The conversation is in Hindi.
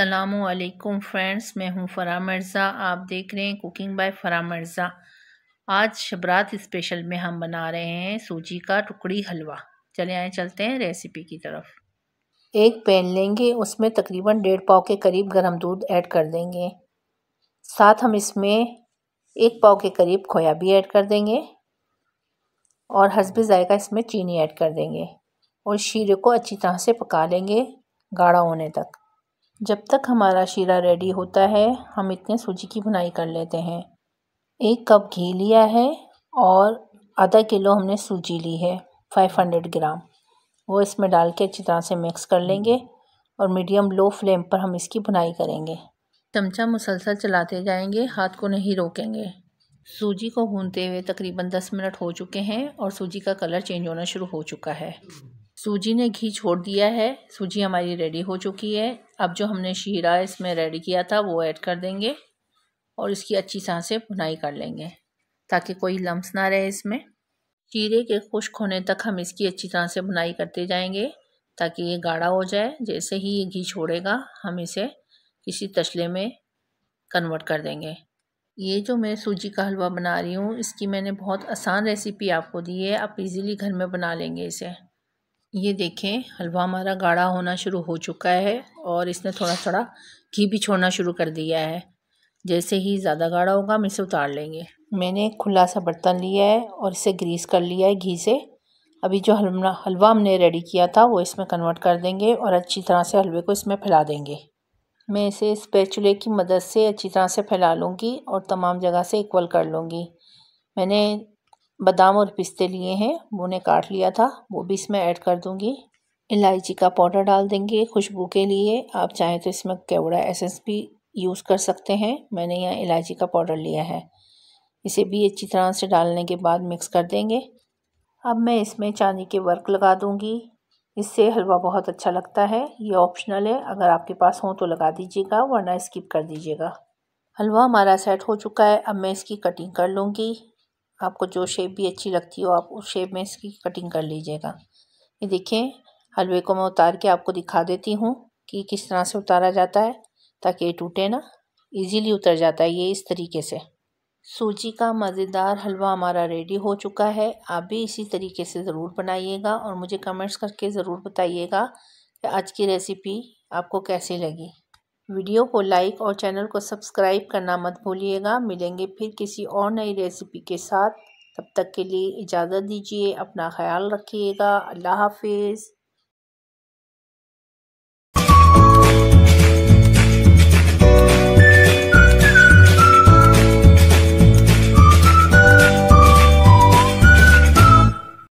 अलैक्म फ्रेंड्स मैं हूं फरा मिर्ज़ा आप देख रहे हैं कुकिंग बाय फरा मिर्ज़ा आज शबरात स्पेशल में हम बना रहे हैं सूजी का टुकड़ी हलवा चले आए चलते हैं रेसिपी की तरफ एक पैन लेंगे उसमें तकरीबन डेढ़ पाव के करीब गर्म दूध ऐड कर देंगे साथ हम इसमें एक पाव के करीब खोया भी ऐड कर देंगे और हसब जायका इसमें चीनी ऐड कर देंगे और शीरे को अच्छी तरह से पका लेंगे गाढ़ा होने तक जब तक हमारा शीरा रेडी होता है हम इतने सूजी की बुनाई कर लेते हैं एक कप घी लिया है और आधा किलो हमने सूजी ली है 500 ग्राम वो इसमें डाल के अच्छी तरह से मिक्स कर लेंगे और मीडियम लो फ्लेम पर हम इसकी बुनाई करेंगे चमचा मुसलसल चलाते जाएंगे हाथ को नहीं रोकेंगे सूजी को भूनते हुए तकरीबन 10 मिनट हो चुके हैं और सूजी का कलर चेंज होना शुरू हो चुका है सूजी ने घी छोड़ दिया है सूजी हमारी रेडी हो चुकी है अब जो हमने शीरा इसमें रेडी किया था वो ऐड कर देंगे और इसकी अच्छी तरह से भुनाई कर लेंगे ताकि कोई लम्स ना रहे इसमें शीरे के खुश्क होने तक हम इसकी अच्छी तरह से बुनाई करते जाएंगे ताकि ये गाढ़ा हो जाए जैसे ही ये घी छोड़ेगा हम इसे किसी तसले में कन्वर्ट कर देंगे ये जो मैं सूजी का हलवा बना रही हूँ इसकी मैंने बहुत आसान रेसिपी आपको दी है आप इजीली घर में बना लेंगे इसे ये देखें हलवा हमारा गाढ़ा होना शुरू हो चुका है और इसने थोड़ा थोड़ा घी भी छोड़ना शुरू कर दिया है जैसे ही ज़्यादा गाढ़ा होगा हम इसे उतार लेंगे मैंने खुला सा बर्तन लिया है और इसे ग्रीस कर लिया है घी से अभी जो हलवा हलवा हमने रेडी किया था वो इसमें कन्वर्ट कर देंगे और अच्छी तरह से हलवे को इसमें फैला देंगे मैं इसे स्पेचुले की मदद से अच्छी तरह से फैला लूँगी और तमाम जगह से इक्वल कर लूँगी मैंने बादाम और पिस्ते लिए हैं उन्हें काट लिया था वो भी इसमें ऐड कर दूँगी इलायची का पाउडर डाल देंगे खुशबू के लिए आप चाहें तो इसमें केवड़ा एसेंस भी यूज़ कर सकते हैं मैंने यहाँ इलायची का पाउडर लिया है इसे भी अच्छी तरह से डालने के बाद मिक्स कर देंगे अब मैं इसमें चांदी के वर्क लगा दूँगी इससे हलवा बहुत अच्छा लगता है ये ऑप्शनल है अगर आपके पास हो तो लगा दीजिएगा वरना स्किप कर दीजिएगा हलवा हमारा सेट हो चुका है अब मैं इसकी कटिंग कर लूँगी आपको जो शेप भी अच्छी लगती हो आप उस शेप में इसकी कटिंग कर लीजिएगा ये देखिए हलवे को मैं उतार के आपको दिखा देती हूँ कि किस तरह से उतारा जाता है ताकि ये टूटे ना इजीली उतर जाता है ये इस तरीके से सूजी का मज़ेदार हलवा हमारा रेडी हो चुका है आप भी इसी तरीके से ज़रूर बनाइएगा और मुझे कमेंट्स करके ज़रूर बताइएगा कि आज की रेसिपी आपको कैसी लगी वीडियो को लाइक और चैनल को सब्सक्राइब करना मत भूलिएगा मिलेंगे फिर किसी और नई रेसिपी के साथ तब तक के लिए इजाज़त दीजिए अपना ख्याल रखिएगा अल्लाह हाफिज़